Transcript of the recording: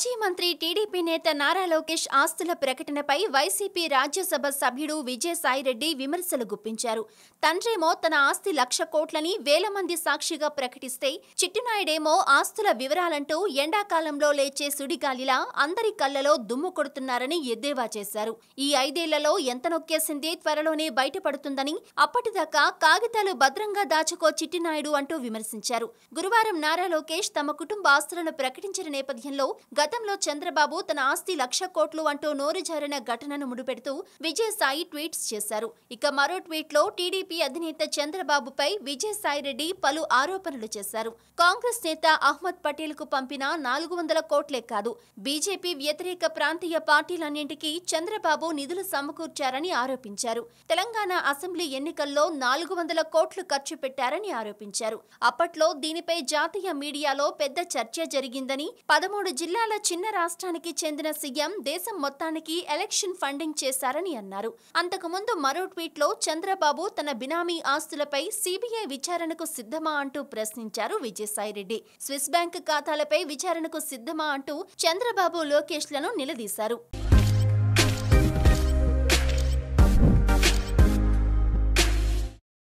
మాజీ మంత్రి టీడీపీ నేత నారా లోకేష్ ఆస్తుల ప్రకటనపై వైసీపీ రాజ్యసభ సభ్యుడు విజయసాయిరెడ్డి విమర్శలు గుప్పించారు తండ్రేమో తన ఆస్తి లక్ష కోట్లని వేల మంది సాక్షిగా ప్రకటిస్తే చిట్టినాయుడేమో ఆస్తుల వివరాలంటూ ఎండాకాలంలో లేచే సుడిగాలిలా అందరి కళ్ళలో దుమ్ము కొడుతున్నారని ఎద్దేవా చేశారు ఈ ఐదేళ్లలో ఎంత నొక్కేసిందే త్వరలోనే బయటపడుతుందని అప్పటిదాకా కాగితాలు భద్రంగా దాచుకో చిట్టినాయుడు అంటూ విమర్శించారు గురువారం నారా లోకేష్ తమ కుటుంబ ఆస్తులను ప్రకటించిన నేపథ్యంలో గత గతంలో చంద్రబాబు తన ఆస్తి లక్ష కోట్లు అంటూ నోరు జారిన ఘటనను ముడిపెడుతూ విజయసాయి ట్వీట్స్ చేశారు ఇక మరో ట్వీట్ లో టీడీపీ అధినేత చంద్రబాబుపై విజయసాయి రెడ్డి పలు ఆరోపణలు చేశారు కాంగ్రెస్ నేత అహ్మద్ పటేల్ కు పంపిన నాలుగు వందల కోట్లే కాదు బీజేపీ వ్యతిరేక ప్రాంతీయ పార్టీలన్నింటికీ చంద్రబాబు నిధులు సమకూర్చారని ఆరోపించారు తెలంగాణ అసెంబ్లీ ఎన్నికల్లో నాలుగు వందల కోట్లు ఖర్చు పెట్టారని ఆరోపించారు అప్పట్లో దీనిపై జాతీయ మీడియాలో పెద్ద చర్చ జరిగిందని పదమూడు జిల్లాల చిన్న రాష్ట్రానికి చెందిన సీఎం దేశం మొత్తానికి ఎలక్షన్ ఫండింగ్ చేశారని అన్నారు అంతకుముందు మరో ట్వీట్ లో చంద్రబాబు తన బినామీ ఆస్తులపై సిబిఐ విచారణకు సిద్ధమా అంటూ ప్రశ్నించారు విజయసాయిరెడ్డి స్విస్ బ్యాంక్ ఖాతాలపై విచారణకు సిద్ధమా అంటూ చంద్రబాబు లోకేష్లను నిలదీశారు